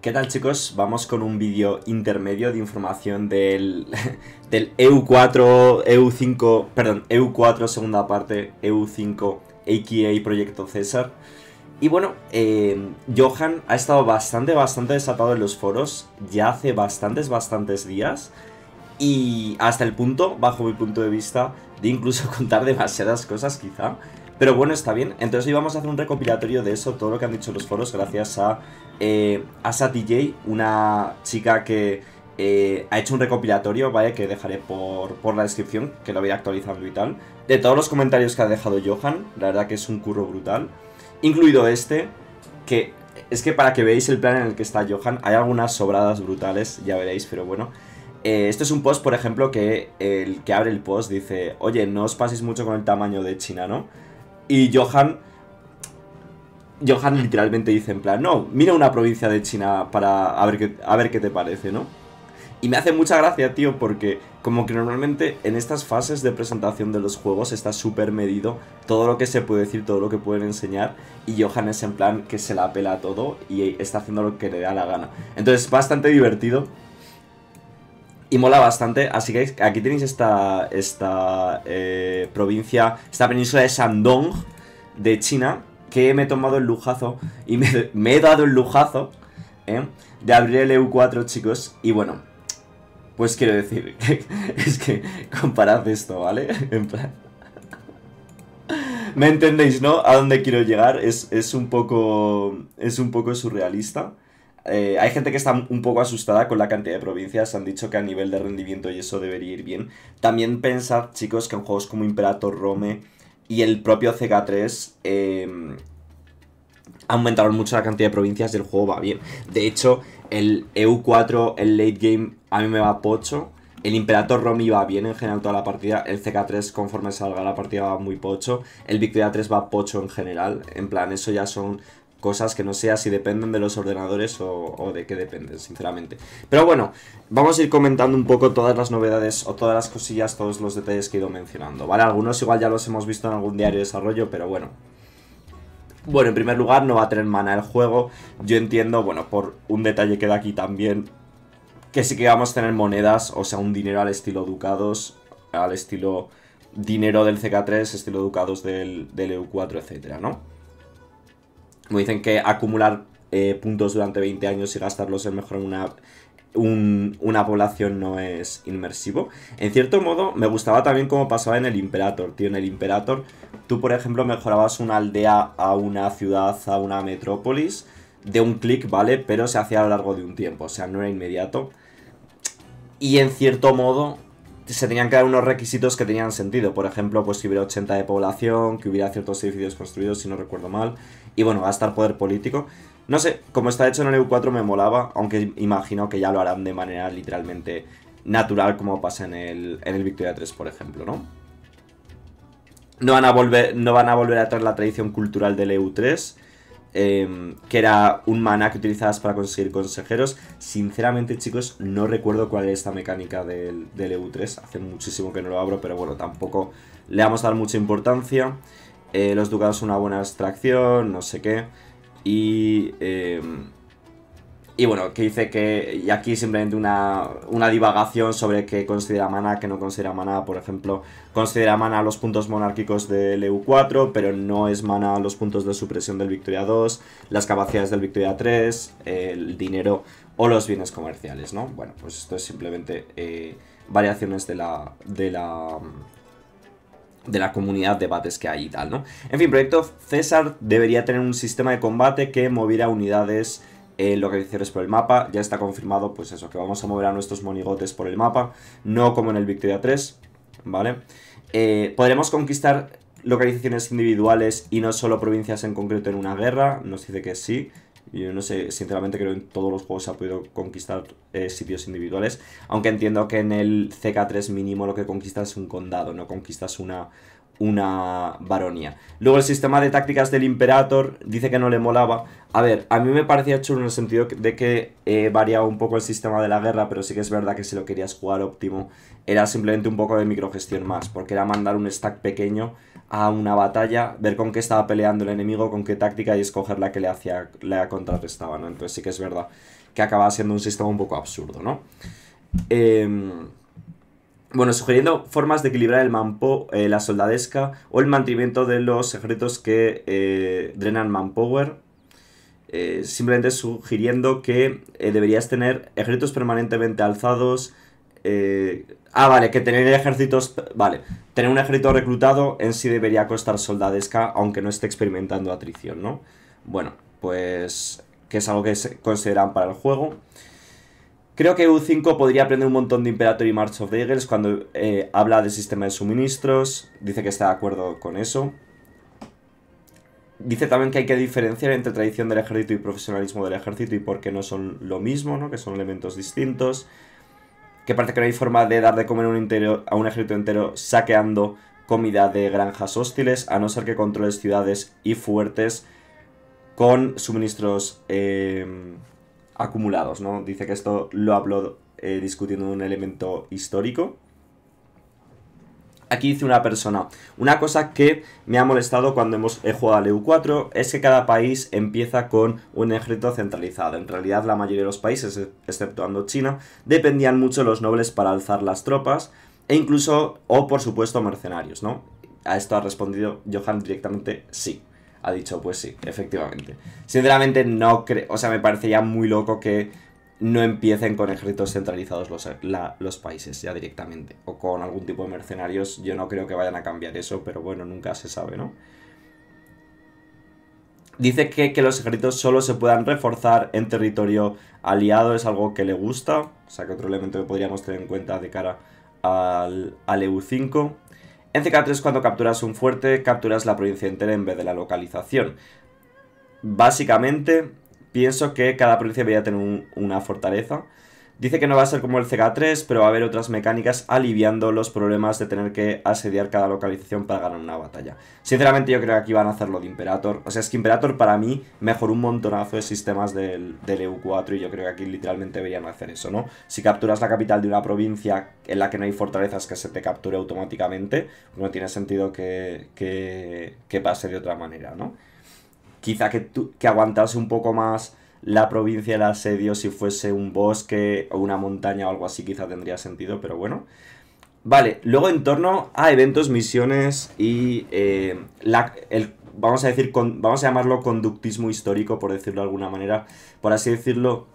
¿Qué tal chicos? Vamos con un vídeo intermedio de información del, EU4, EU5, e perdón, EU4 segunda parte, EU5, AKA Proyecto César. Y bueno, eh, Johan ha estado bastante, bastante desatado en los foros ya hace bastantes, bastantes días. Y hasta el punto, bajo mi punto de vista, de incluso contar demasiadas cosas quizá. Pero bueno, está bien. Entonces hoy vamos a hacer un recopilatorio de eso, todo lo que han dicho los foros, gracias a eh, una chica que eh, ha hecho un recopilatorio, ¿vale? Que dejaré por, la descripción, que lo voy a actualizando y tal. De todos los comentarios que ha dejado Johan, la verdad que es un curro brutal. Incluido este, que es que para que veáis el plan en el que está Johan, hay algunas sobradas brutales, ya veréis, pero bueno. Eh, esto es un post, por ejemplo, que el que abre el post dice, oye, no os paséis mucho con el tamaño de China, ¿no? Y Johan. Johan literalmente dice en plan, no, mira una provincia de China para a ver qué, a ver qué te parece, ¿no? Y me hace mucha gracia, tío, porque como que normalmente en estas fases de presentación de los juegos está súper medido todo lo que se puede decir, todo lo que pueden enseñar, y Johan es en plan que se la apela a todo y está haciendo lo que le da la gana. Entonces, bastante divertido y mola bastante. Así que aquí tenéis esta, esta eh, provincia, esta península de Shandong de China, que me he tomado el lujazo y me, he dado el lujazo ¿eh? de abrir el EU4, chicos. Y bueno, pues quiero decir, es que comparad esto, ¿vale? ¿Me entendéis, no? A dónde quiero llegar es, es un poco... Es un poco surrealista. Eh, hay gente que está un poco asustada con la cantidad de provincias, han dicho que a nivel de rendimiento y eso debería ir bien. También pensad, chicos, que en juegos como Imperator Rome y el propio CK3 eh, em, aumentaron mucho la cantidad de provincias y el juego va bien. De hecho, el EU4, el late game, a mí me va pocho. El Imperator Rome va bien en general toda la partida. El CK3 conforme salga la partida va muy pocho. El Victoria 3 va pocho en general. En plan, eso ya son cosas que no sé si dependen de los ordenadores o, de qué dependen, sinceramente. Pero bueno, vamos a ir comentando un poco todas las novedades o todas las cosillas, todos los detalles que he ido mencionando, ¿vale? Algunos igual ya los hemos visto en algún diario de desarrollo, pero bueno. Bueno, en primer lugar, no va a tener mana el juego. Yo entiendo, bueno, por un detalle que da aquí también, que sí que vamos a tener monedas, o sea, un dinero al estilo ducados, al estilo dinero del CK3, estilo ducados del, del EU4, etcétera, ¿no? Me dicen que acumular eh, puntos durante 20 años y gastarlos es mejor en una, una población no es inmersivo. En cierto modo, me gustaba también cómo pasaba en el Imperator, tío. En el Imperator, tú, por ejemplo, mejorabas una aldea a una ciudad, a una metrópolis, de un clic, ¿vale? Pero se hacía a lo largo de un tiempo, o sea, no era inmediato. Y en cierto modo, se tenían que dar unos requisitos que tenían sentido. Por ejemplo, pues si hubiera 80 de población, que hubiera ciertos edificios construidos, si no recuerdo mal, y bueno, va a estar poder político. No sé, como está hecho en el EU4 me molaba, aunque imagino que ya lo harán de manera literalmente natural como pasa en el, Victoria 3, por ejemplo, ¿no? No van, a volver, no van a volver a traer la tradición cultural del EU3, em, que era un mana que utilizabas para conseguir consejeros. Sinceramente, chicos, no recuerdo cuál es esta mecánica del, del EU3. Hace muchísimo que no lo abro, pero bueno, tampoco le vamos a dar mucha importancia. Eh, los ducados son una buena extracción, no sé qué. Y, eh, y bueno, que dice que... Y aquí simplemente una, una divagación sobre qué considera mana, qué no considera mana. Por ejemplo, considera mana los puntos monárquicos del EU4, pero no es mana los puntos de supresión del Victoria 2, las capacidades del Victoria 3, el dinero o los bienes comerciales, ¿no? Bueno, pues esto es simplemente eh, variaciones de la, de la de la comunidad de bates que hay y tal, ¿no? En fin, Proyecto César debería tener un sistema de combate que moviera unidades eh, localizaciones por el mapa. Ya está confirmado, pues eso, que vamos a mover a nuestros monigotes por el mapa, no como en el Victoria 3, ¿vale? Eh, podremos conquistar localizaciones individuales y no solo provincias en concreto en una guerra, nos dice que sí, yo no sé, sinceramente creo que en todos los juegos se ha podido conquistar eh, sitios individuales. Aunque entiendo que en el CK3 mínimo lo que conquistas es un condado, no conquistas una, una baronía. Luego el sistema de tácticas del Imperator dice que no le molaba. A ver, a mí me parecía chulo en el sentido de que eh, variaba un poco el sistema de la guerra, pero sí que es verdad que si lo querías jugar óptimo era simplemente un poco de microgestión más, porque era mandar un stack pequeño a una batalla, ver con qué estaba peleando el enemigo, con qué táctica y escoger la que le hacía, la contrarrestaba, ¿no? Entonces sí que es verdad que acababa siendo un sistema un poco absurdo, ¿no? Em, bueno, sugiriendo formas de equilibrar el eh, la soldadesca o el mantenimiento de los ejércitos que eh, drenan manpower. Eh, simplemente sugiriendo que deberías tener ejércitos permanentemente alzados. ah, vale, que tener ejércitos. Vale, tener un ejército reclutado en sí debería costar soldadesca, aunque no esté experimentando atrición, ¿no? Bueno, pues que es algo que se consideran para el juego. Creo que U5 podría aprender un montón de Imperator y March of the Eagles cuando eh, habla del sistema de suministros. Dice que está de acuerdo con eso. Dice también que hay que diferenciar entre tradición del ejército y profesionalismo del ejército y por qué no son lo mismo, ¿no? Que son elementos distintos. Que parece que no hay forma de dar de comer un a un ejército entero saqueando comida de granjas hostiles, a no ser que controles ciudades y fuertes con suministros... Eh, acumulados, ¿no? Dice que esto lo hablo eh, discutiendo un elemento histórico. Aquí dice una persona, una cosa que me ha molestado cuando hemos jugado al EU4 es que cada país empieza con un ejército centralizado. En realidad la mayoría de los países, e, exceptuando China, dependían mucho de los nobles para alzar las tropas e incluso, o por supuesto, mercenarios, ¿no? A esto ha respondido Johan directamente sí ha dicho, pues sí, efectivamente. Sinceramente no creo, o sea, me parecería muy loco que no empiecen con ejércitos centralizados los, países ya directamente, o con algún tipo de mercenarios, yo no creo que vayan a cambiar eso, pero bueno, nunca se sabe, ¿no? Dice que, los ejércitos solo se puedan reforzar en territorio aliado, es algo que le gusta, o sea que otro elemento que podríamos tener en cuenta de cara al, al EU5. En CK3 cuando capturas un fuerte, capturas la provincia entera en vez de la localización. Básicamente, pienso que cada provincia debería tener una fortaleza Dice que no va a ser como el CK3, pero va a haber otras mecánicas aliviando los problemas de tener que asediar cada localización para ganar una batalla. Sinceramente yo creo que aquí van a hacerlo de Imperator. O sea, es que Imperator para mí mejoró un montonazo de sistemas del, EU4 e y yo creo que aquí literalmente deberían hacer eso, ¿no? Si capturas la capital de una provincia en la que no hay fortalezas que se te capture automáticamente, pues no tiene sentido que, que, que pase de otra manera, ¿no? Quizá que, tú que aguantase un poco más la provincia del asedio, si fuese un bosque o una montaña o algo así, quizá tendría sentido, pero bueno. Vale, luego en torno a eventos, misiones y eh, la, el, vamos a decir, vamos a llamarlo conductismo histórico, por decirlo de alguna manera, por así decirlo.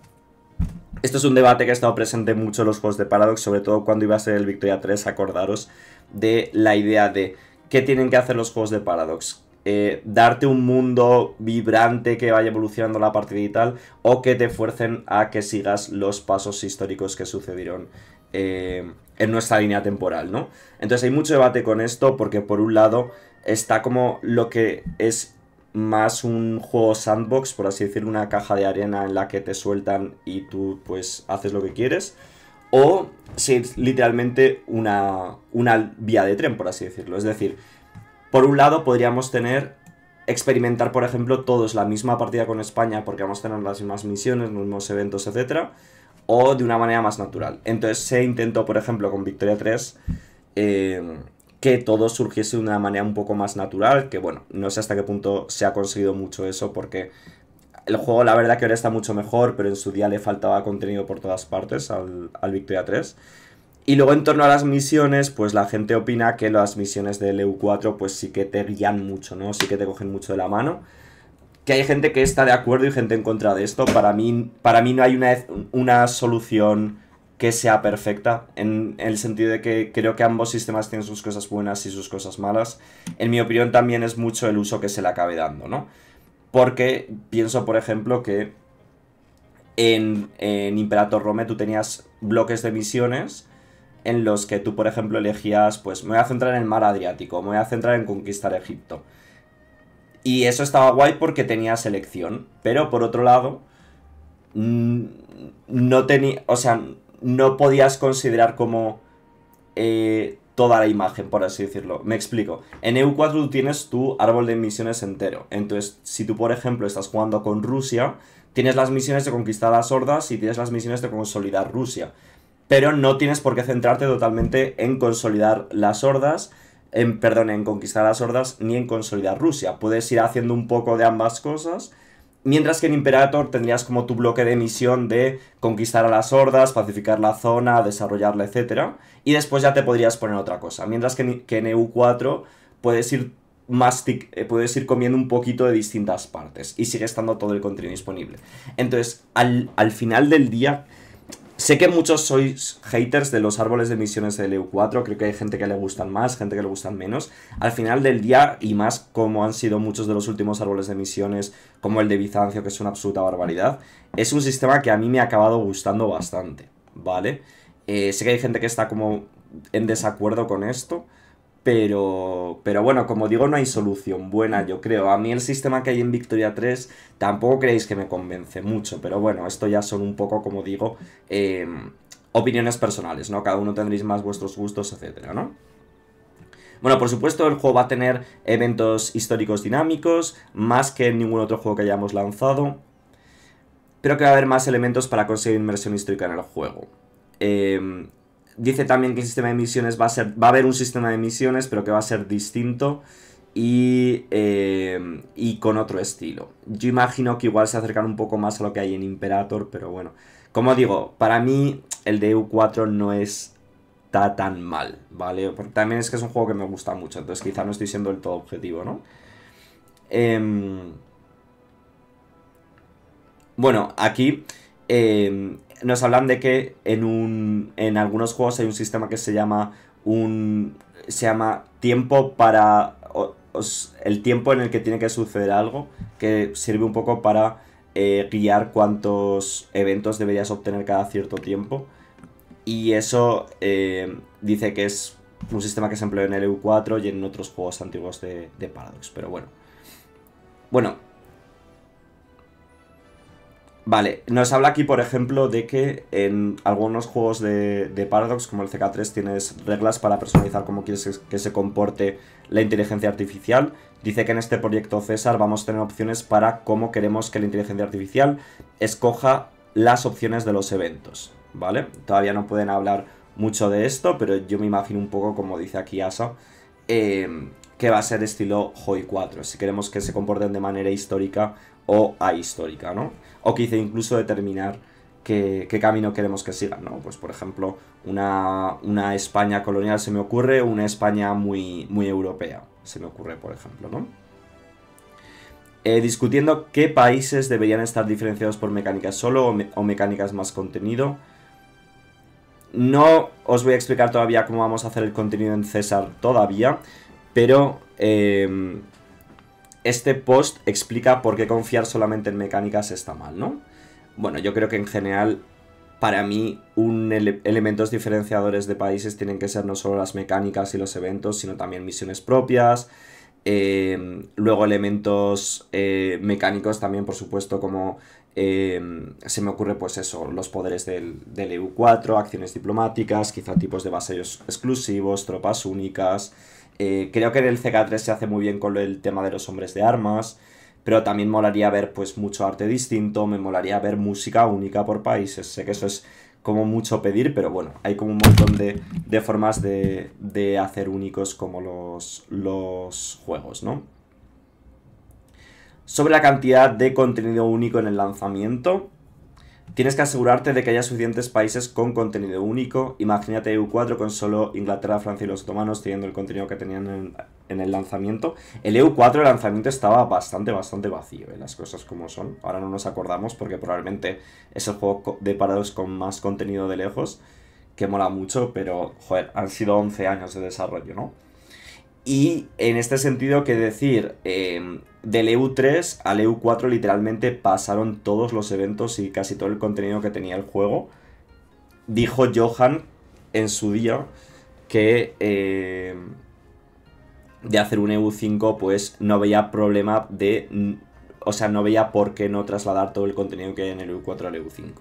Esto es un debate que ha estado presente mucho en los juegos de Paradox, sobre todo cuando iba a ser el Victoria 3, acordaros de la idea de qué tienen que hacer los juegos de Paradox eh, darte un mundo vibrante que vaya evolucionando la partida y tal, o que te fuercen a que sigas los pasos históricos que sucedieron eh, en nuestra línea temporal, ¿no? Entonces hay mucho debate con esto porque por un lado está como lo que es más un juego sandbox, por así decirlo, una caja de arena en la que te sueltan y tú pues haces lo que quieres. O si es literalmente una, una vía de tren, por así decirlo. Es decir, por un lado podríamos tener experimentar, por ejemplo, todos la misma partida con España porque vamos a tener las mismas misiones, los mismos eventos, etc. o de una manera más natural. Entonces se intentó, por ejemplo, con Victoria 3 eh, que todo surgiese de una manera un poco más natural, que bueno, no sé hasta qué punto se ha conseguido mucho eso porque el juego la verdad que ahora está mucho mejor, pero en su día le faltaba contenido por todas partes al, al Victoria 3. Y luego en torno a las misiones, pues la gente opina que las misiones del EU4 pues sí que te guían mucho, ¿no? Sí que te cogen mucho de la mano. Que hay gente que está de acuerdo y gente en contra de esto. Para mí, para mí no hay una, una solución que sea perfecta, en, el sentido de que creo que ambos sistemas tienen sus cosas buenas y sus cosas malas. En mi opinión también es mucho el uso que se le acabe dando, ¿no? Porque pienso, por ejemplo, que en, en Imperator Rome tú tenías bloques de misiones en los que tú, por ejemplo, elegías, pues me voy a centrar en el mar Adriático, me voy a centrar en conquistar Egipto. Y eso estaba guay porque tenía selección, pero por otro lado, mm, no tenía, o sea, no podías considerar como eh, toda la imagen, por así decirlo. Me explico. En EU4 tienes tu árbol de misiones entero. Entonces, si tú, por ejemplo, estás jugando con Rusia, tienes las misiones de conquistar las hordas y tienes las misiones de consolidar Rusia pero no tienes por qué centrarte totalmente en consolidar las hordas, en, perdón, en conquistar las hordas ni en consolidar Rusia. Puedes ir haciendo un poco de ambas cosas. Mientras que en Imperator tendrías como tu bloque de misión de conquistar a las hordas, pacificar la zona, desarrollarla, etc. Y después ya te podrías poner otra cosa. Mientras que en, EU4 e puedes ir, eh, puedes ir comiendo un poquito de distintas partes y sigue estando todo el contenido disponible. Entonces, al, al final del día, Sé que muchos sois haters de los árboles de misiones de eu 4 creo que hay gente que le gustan más, gente que le gustan menos. Al final del día, y más como han sido muchos de los últimos árboles de misiones, como el de Bizancio, que es una absoluta barbaridad, es un sistema que a mí me ha acabado gustando bastante, ¿vale? Eh, sé que hay gente que está como en desacuerdo con esto, pero, pero bueno, como digo, no hay solución buena, yo creo. A mí el sistema que hay en Victoria 3 tampoco creéis que me convence mucho, pero bueno, esto ya son un poco, como digo, em, opiniones personales, ¿no? Cada uno tendréis más vuestros gustos, etcétera, ¿no? Bueno, por supuesto, el juego va a tener eventos históricos dinámicos, más que en ningún otro juego que hayamos lanzado, pero que va a haber más elementos para conseguir inmersión histórica en el juego. Eh, dice también que el sistema de misiones va a ser. Va a haber un sistema de misiones, pero que va a ser distinto. Y, eh, y con otro estilo. Yo imagino que igual se acercan un poco más a lo que hay en Imperator, pero bueno. Como digo, para mí el de 4 e no está tan mal, ¿vale? Porque también es que es un juego que me gusta mucho, entonces quizá no estoy siendo el todo objetivo, ¿no? Em, bueno, aquí eh, nos hablan de que en, un, en algunos juegos hay un sistema que se llama un se llama tiempo para el tiempo en el que tiene que suceder algo que sirve un poco para eh, guiar cuántos eventos deberías obtener cada cierto tiempo y eso eh, dice que es un sistema que se empleó en el EU4 y en otros juegos antiguos de, de Paradox pero bueno bueno Vale, nos habla aquí, por ejemplo, de que en algunos juegos de, Paradox, como el CK3, tienes reglas para personalizar cómo quieres que se comporte la inteligencia artificial. Dice que en este proyecto César vamos a tener opciones para cómo queremos que la inteligencia artificial escoja las opciones de los eventos, ¿vale? Todavía no pueden hablar mucho de esto, pero yo me imagino un poco, como dice aquí Asa, eh, que va a ser estilo HOI 4, si queremos que se comporten de manera histórica o ahistórica, ¿no? o quizá incluso determinar qué, camino queremos que sigan, ¿no? Pues por ejemplo, una, España colonial se me ocurre, una España muy, muy europea se me ocurre, por ejemplo, ¿no? Eh, discutiendo qué países deberían estar diferenciados por mecánicas solo o, mecánicas más contenido. No os voy a explicar todavía cómo vamos a hacer el contenido en César todavía, pero eh, este post explica por qué confiar solamente en mecánicas está mal, ¿no? Bueno, yo creo que en general, para mí, elementos diferenciadores de países tienen que ser no solo las mecánicas y los eventos, sino también misiones propias. Eh, luego elementos eh, mecánicos también, por supuesto, como eh, se me ocurre pues eso, los poderes del, del, EU4, acciones diplomáticas, quizá tipos de vasallos exclusivos, tropas únicas, eh, creo que en el CK3 se hace muy bien con el tema de los hombres de armas, pero también molaría ver pues mucho arte distinto, me molaría ver música única por países. Sé que eso es como mucho pedir, pero bueno, hay como un montón de, formas de, hacer únicos como los, los juegos, ¿no? Sobre la cantidad de contenido único en el lanzamiento, Tienes que asegurarte de que haya suficientes países con contenido único. Imagínate EU4 con solo Inglaterra, Francia y los otomanos teniendo el contenido que tenían en, el lanzamiento. El EU4 el lanzamiento estaba bastante, bastante vacío, ¿eh? las cosas como son. Ahora no nos acordamos porque probablemente es el juego de parados con más contenido de lejos, que mola mucho, pero joder, han sido 11 años de desarrollo, ¿no? Y en este sentido que decir, eh, del EU3 al EU4 literalmente pasaron todos los eventos y casi todo el contenido que tenía el juego. Dijo Johan en su día que eh, de hacer un EU5 pues no veía problema de... O sea, no veía por qué no trasladar todo el contenido que hay en el EU4 al EU5.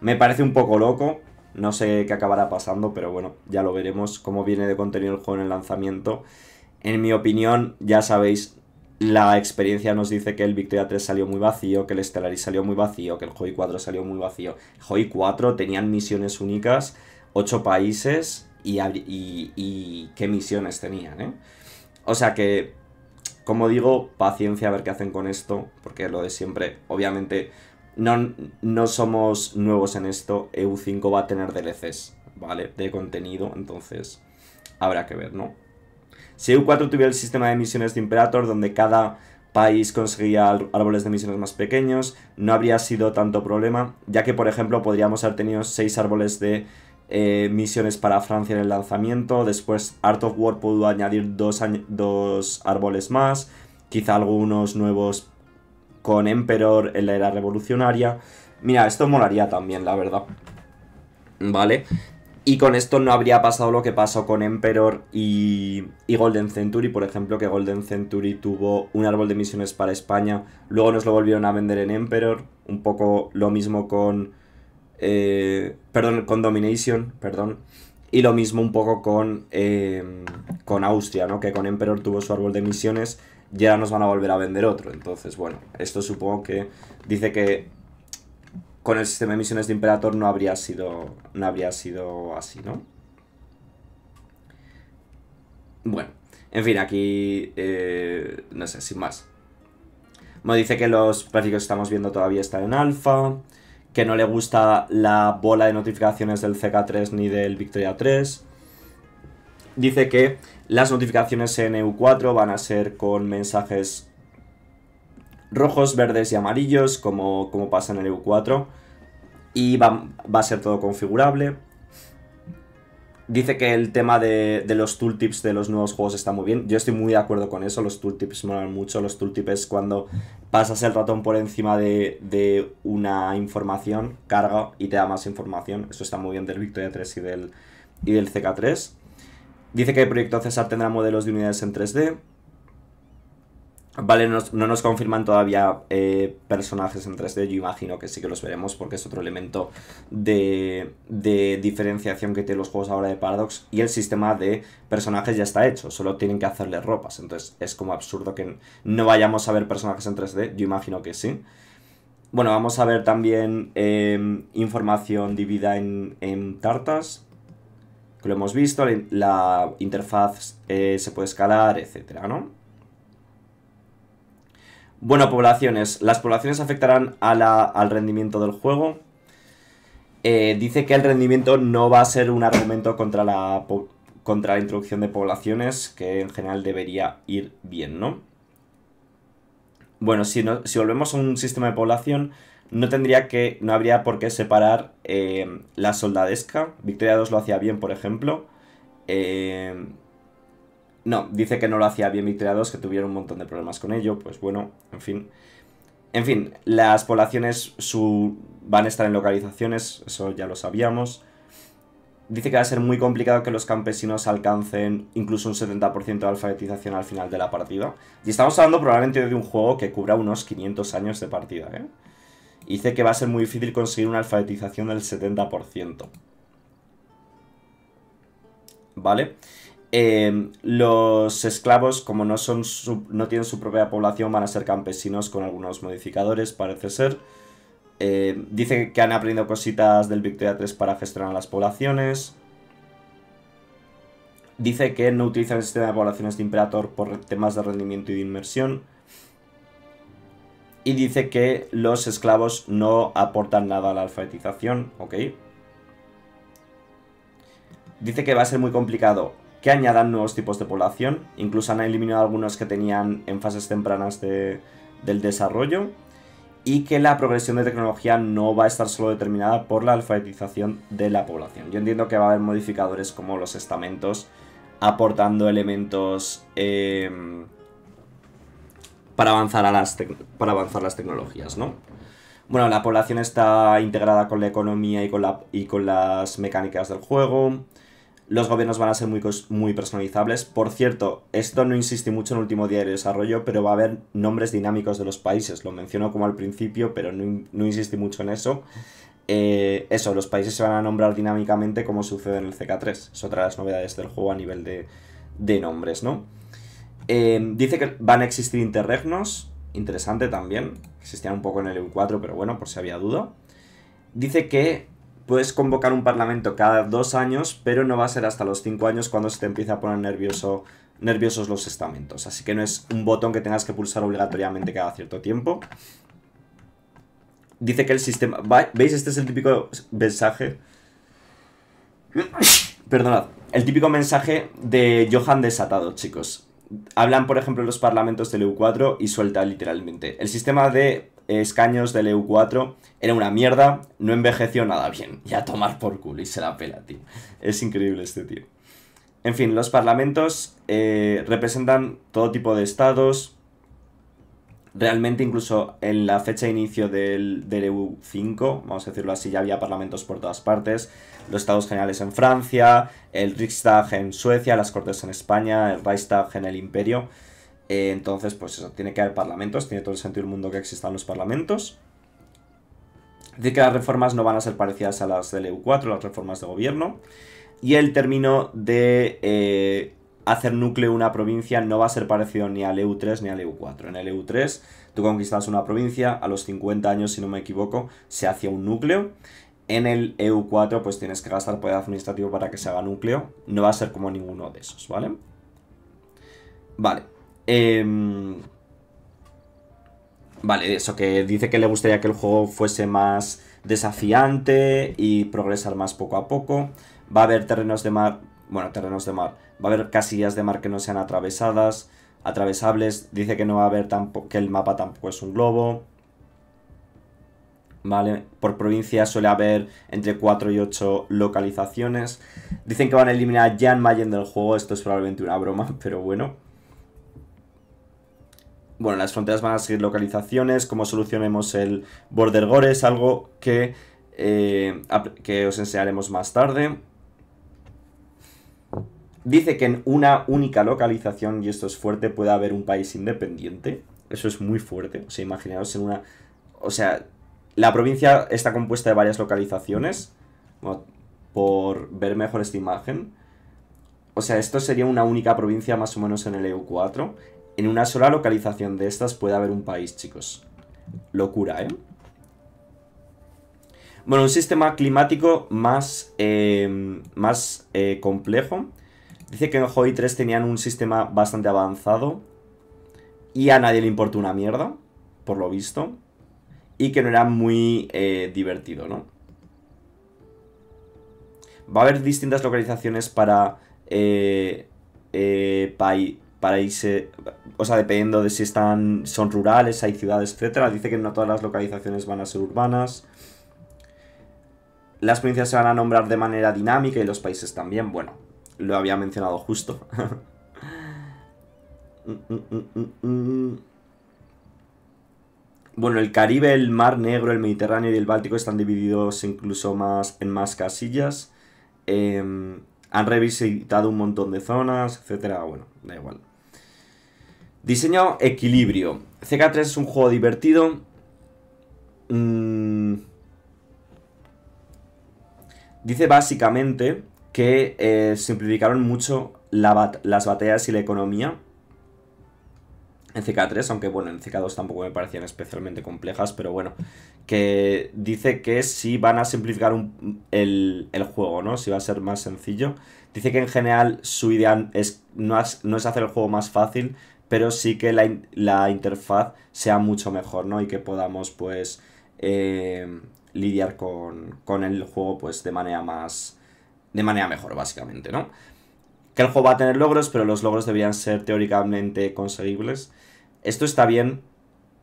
Me parece un poco loco, no sé qué acabará pasando, pero bueno, ya lo veremos cómo viene de contenido el juego en el lanzamiento. En mi opinión, ya sabéis, la experiencia nos dice que el Victoria 3 salió muy vacío, que el Stellaris salió muy vacío, que el Joy 4 salió muy vacío. Joy 4 tenían misiones únicas, 8 países y, y, qué misiones tenían, ¿eh? O sea que, como digo, paciencia a ver qué hacen con esto, porque lo de siempre, obviamente, no, no somos nuevos en esto, EU5 va a tener DLCs, ¿vale? De contenido, entonces habrá que ver, ¿no? Si EU4 tuviera el sistema de misiones de Imperator, donde cada país conseguía árboles de misiones más pequeños, no habría sido tanto problema, ya que, por ejemplo, podríamos haber tenido 6 árboles de eh, misiones para Francia en el lanzamiento, después Art of War pudo añadir dos, dos árboles más, quizá algunos nuevos con Emperor en la era revolucionaria. Mira, esto molaría también, la verdad. ¿Vale? Y con esto no habría pasado lo que pasó con Emperor y, Golden Century, por ejemplo, que Golden Century tuvo un árbol de misiones para España, luego nos lo volvieron a vender en Emperor, un poco lo mismo con... Eh, perdón, con Domination, perdón. Y lo mismo un poco con, eh, con Austria, ¿no? Que con Emperor tuvo su árbol de misiones ya nos van a volver a vender otro. Entonces, bueno, esto supongo que dice que con el sistema de misiones de Imperator no habría sido, no habría sido así, ¿no? Bueno, en fin, aquí, eh, no sé, sin más. Me dice que los prácticos que estamos viendo todavía están en alfa, que no le gusta la bola de notificaciones del CK3 ni del Victoria 3. Dice que las notificaciones en EU4 van a ser con mensajes rojos, verdes y amarillos, como, como pasa en el EU4. Y va, a ser todo configurable. Dice que el tema de, los tooltips de los nuevos juegos está muy bien. Yo estoy muy de acuerdo con eso. Los tooltips molan mucho. Los tooltips es cuando pasas el ratón por encima de, una información, carga y te da más información. Eso está muy bien del Victoria 3 y del, y del CK3. Dice que el proyecto César tendrá modelos de unidades en 3D. Vale, no, nos confirman todavía eh, personajes en 3D, yo imagino que sí que los veremos porque es otro elemento de, diferenciación que tienen los juegos ahora de Paradox y el sistema de personajes ya está hecho, solo tienen que hacerle ropas, entonces es como absurdo que no vayamos a ver personajes en 3D, yo imagino que sí. Bueno, vamos a ver también em, información dividida en, tartas, que lo hemos visto, la interfaz eh, se puede escalar, etcétera, ¿no? Bueno, poblaciones. Las poblaciones afectarán a al rendimiento del juego. Eh, dice que el rendimiento no va a ser un argumento contra la, contra la introducción de poblaciones, que en general debería ir bien, ¿no? Bueno, si, si volvemos a un sistema de población, no tendría que, no habría por qué separar eh, la soldadesca. Victoria 2 lo hacía bien, por ejemplo. Eh, no, dice que no lo hacía bien Victoria que tuvieron un montón de problemas con ello, pues bueno, en fin. En fin, las poblaciones van a estar en localizaciones, eso ya lo sabíamos. Dice que va a ser muy complicado que los campesinos alcancen incluso un 70% de alfabetización al final de la partida. Y estamos hablando probablemente de un juego que cubra unos 500 años de partida, ¿eh? Dice que va a ser muy difícil conseguir una alfabetización del 70%. ¿Vale? Em, los esclavos, como no, son no tienen su propia población, van a ser campesinos con algunos modificadores, parece ser. Em, dice que han aprendido cositas del Victoria 3 para gestionar las poblaciones. Dice que no utilizan el sistema de poblaciones de Imperator por temas de rendimiento y de inmersión. Y dice que los esclavos no aportan nada a la alfabetización, ok. Dice que va a ser muy complicado que añadan nuevos tipos de población, incluso han eliminado algunos que tenían en fases tempranas del desarrollo, y que la progresión de tecnología no va a estar solo determinada por la alfabetización de la población. Yo entiendo que va a haber modificadores como los estamentos aportando elementos em, para, avanzar a las para avanzar las tecnologías, ¿no? Bueno, la población está integrada con la economía y con las mecánicas del juego. Los gobiernos van a ser muy, muy personalizables. Por cierto, esto no insiste mucho en el último día de desarrollo, pero va a haber nombres dinámicos de los países. Lo menciono como al principio, pero no, no insistí mucho en eso. Eh, eso, los países se van a nombrar dinámicamente como sucede en el CK3. Es otra de las novedades del juego a nivel de, nombres, ¿no? Em, dice que van a existir interregnos, interesante también. Existían un poco en el EU4, pero bueno, por si había duda. Dice que puedes convocar un parlamento cada dos años, pero no va a ser hasta los cinco años cuando se te empieza a poner nervioso, nerviosos los estamentos. Así que no es un botón que tengas que pulsar obligatoriamente cada cierto tiempo. Dice que el sistema... ¿Veis? Este es el típico mensaje... Perdonad. El típico mensaje de Johan desatado, chicos. Hablan, por ejemplo, los parlamentos del EU4 y suelta literalmente. El sistema de escaños del EU4 era una mierda, no envejeció nada bien. Y a tomar por culo y se la pela, tío. Es increíble este tío. En fin, los parlamentos eh, representan todo tipo de estados. Realmente, incluso en la fecha de inicio del, del, EU5, vamos a decirlo así, ya había parlamentos por todas partes. Los estados generales en Francia, el Riksdag en Suecia, las Cortes en España, el Reichstag en el Imperio. Eh, entonces, pues eso, tiene que haber parlamentos, tiene todo el sentido del mundo que existan los parlamentos. Decir que las reformas no van a ser parecidas a las del EU4, las reformas de gobierno. Y el término de eh, hacer núcleo una provincia no va a ser parecido ni al EU3 ni al EU4. En el EU3 tú conquistas una provincia, a los 50 años, si no me equivoco, se hace un núcleo. En el EU4 pues tienes que gastar poder administrativo para que se haga núcleo. No va a ser como ninguno de esos, ¿vale? Vale. Em, vale, eso que dice que le gustaría que el juego fuese más desafiante y progresar más poco a poco. Va a haber terrenos de mar, bueno, terrenos de mar, va a haber casillas de mar que no sean atravesadas, atravesables. Dice que no va a haber tampoco, que el mapa tampoco es un globo. ¿Vale? Por provincia suele haber entre 4 y 8 localizaciones. Dicen que van a eliminar a Jan Mayen del juego, esto es probablemente una broma, pero bueno bueno, las fronteras van a seguir localizaciones, cómo solucionemos el border gore es algo que, eh, que os enseñaremos más tarde. Dice que en una única localización, y esto es fuerte, puede haber un país independiente. Eso es muy fuerte. O sea, imaginaos en una... O sea, la provincia está compuesta de varias localizaciones. por ver mejor esta imagen. O sea, esto sería una única provincia más o menos en el EU4. En una sola localización de estas puede haber un país, chicos. Locura, ¿eh? Bueno, un sistema climático más, em, más eh, complejo. Dice que en Hoi 3 tenían un sistema bastante avanzado. Y a nadie le importó una mierda, por lo visto. Y que no era muy eh, divertido, ¿no? Va a haber distintas localizaciones para eh, eh, para irse, o sea, dependiendo de si están, son rurales, hay ciudades, etcétera. Dice que no todas las localizaciones van a ser urbanas. Las provincias se van a nombrar de manera dinámica y los países también. Bueno, lo había mencionado justo. bueno, el Caribe, el Mar Negro, el Mediterráneo y el Báltico están divididos incluso más en más casillas. Em, han revisitado un montón de zonas, etcétera. Bueno, da igual. Diseño equilibrio. CK3 es un juego divertido. Mm. Dice básicamente que eh, simplificaron mucho las batallas y la economía en CK3, aunque bueno, en CK2 tampoco me parecían especialmente complejas, pero bueno, que dice que sí van a simplificar el, juego, ¿no? Si va a ser más sencillo. Dice que en general su idea es, no es hacer el juego más fácil, pero sí que la, interfaz sea mucho mejor, ¿no? Y que podamos, pues, eh, lidiar con, el juego, pues, de manera más... de manera mejor, básicamente, ¿no? Que el juego va a tener logros, pero los logros deberían ser teóricamente conseguibles. Esto está bien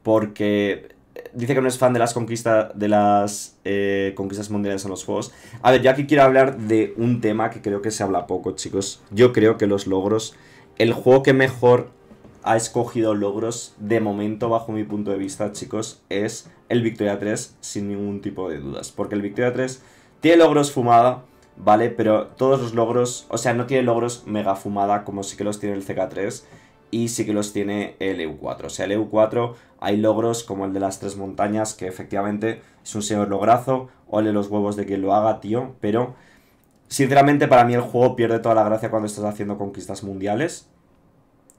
porque eh, dice que no es fan de las conquistas de las eh, conquistas mundiales en los juegos. A ver, yo aquí quiero hablar de un tema que creo que se habla poco, chicos. Yo creo que los logros, el juego que mejor ha escogido logros de momento, bajo mi punto de vista, chicos, es el Victoria 3, sin ningún tipo de dudas. Porque el Victoria 3 tiene logros fumada, ¿vale? Pero todos los logros, o sea, no tiene logros mega fumada como sí que los tiene el CK3 y sí que los tiene el EU4. O sea, el EU4 hay logros como el de las tres montañas, que efectivamente es un señor lograzo, o los huevos de que lo haga, tío, pero... Sinceramente, para mí el juego pierde toda la gracia cuando estás haciendo conquistas mundiales.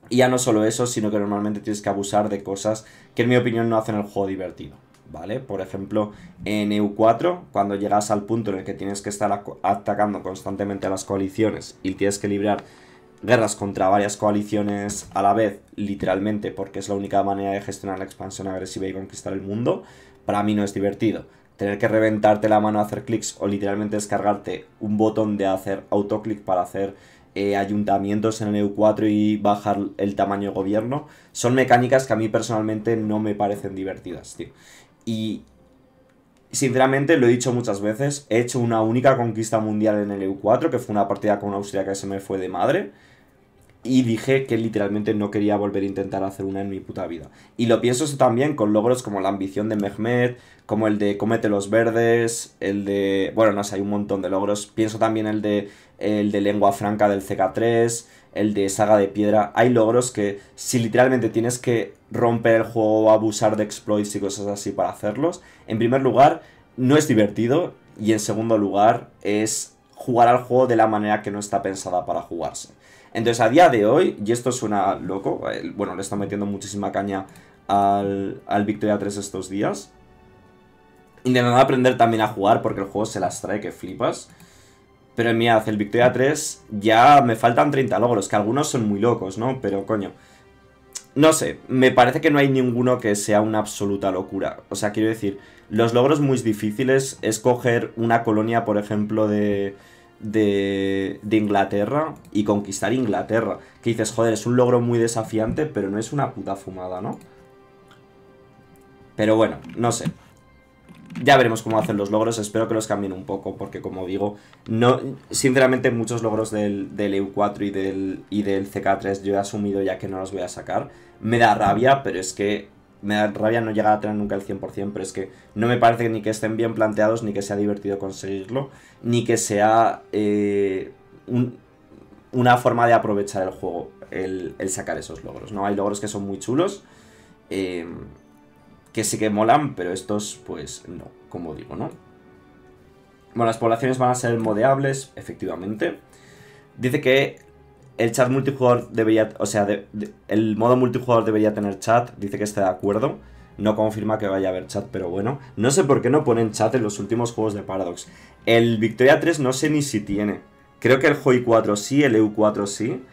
Y ya no solo eso, sino que normalmente tienes que abusar de cosas que en mi opinión no hacen el juego divertido. ¿Vale? Por ejemplo, en EU4, cuando llegas al punto en el que tienes que estar atacando constantemente a las coaliciones y tienes que librar guerras contra varias coaliciones a la vez, literalmente, porque es la única manera de gestionar la expansión agresiva y conquistar el mundo, para mí no es divertido. Tener que reventarte la mano a hacer clics o literalmente descargarte un botón de hacer autoclick para hacer eh, ayuntamientos en el EU4 y bajar el tamaño de gobierno, son mecánicas que a mí personalmente no me parecen divertidas, tío. Y sinceramente lo he dicho muchas veces, he hecho una única conquista mundial en el EU4, que fue una partida con Austria que se me fue de madre. Y dije que literalmente no quería volver a intentar hacer una en mi puta vida. Y lo pienso eso también con logros como la ambición de Mehmet, como el de Comete los Verdes, el de... Bueno, no sé, hay un montón de logros. Pienso también el de el de lengua franca del CK3, el de saga de piedra. Hay logros que si literalmente tienes que romper el juego, abusar de exploits y cosas así para hacerlos, en primer lugar no es divertido y en segundo lugar es jugar al juego de la manera que no está pensada para jugarse. Entonces a día de hoy, y esto suena loco, bueno, le está metiendo muchísima caña al, al Victoria 3 estos días. Intentando aprender también a jugar porque el juego se las trae que flipas. Pero mirad, el Victoria 3 ya me faltan 30 logros, que algunos son muy locos, ¿no? Pero coño. No sé, me parece que no hay ninguno que sea una absoluta locura. O sea, quiero decir, los logros muy difíciles es coger una colonia, por ejemplo, de... De, de, Inglaterra y conquistar Inglaterra. Que dices, joder, es un logro muy desafiante, pero no es una puta fumada, ¿no? Pero bueno, no sé. Ya veremos cómo hacen los logros, espero que los cambien un poco, porque como digo, no sinceramente muchos logros del, del EU4 y del, y del CK3 yo he asumido ya que no los voy a sacar. Me da rabia, pero es que me da rabia no llegar a tener nunca el 100%, pero es que no me parece ni que estén bien planteados, ni que sea divertido conseguirlo, ni que sea eh, una forma de aprovechar el juego, el, sacar esos logros, ¿no? Hay logros que son muy chulos, eh, que sí que molan, pero estos, pues no, como digo, ¿no? Bueno, las poblaciones van a ser modeables, efectivamente. Dice que el chat multijugador debería, o sea, el modo multijugador debería tener chat, dice que está de acuerdo. No confirma que vaya a haber chat, pero bueno. No sé por qué no ponen chat en los últimos juegos de Paradox. El Victoria 3 no sé ni si tiene. Creo que el HOI 4 sí, el EU4 sí,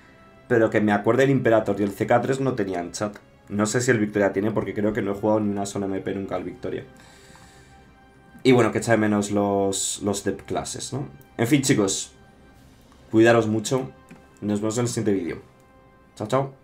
pero que me acuerde el Imperator y el CK3 no tenían chat. No sé si el Victoria tiene, porque creo que no he jugado ni una sola MP nunca al Victoria. Y bueno, que echa de menos los, los depth classes, ¿no? En fin, chicos. Cuidaros mucho. Nos vemos en el siguiente vídeo. Chao, chao.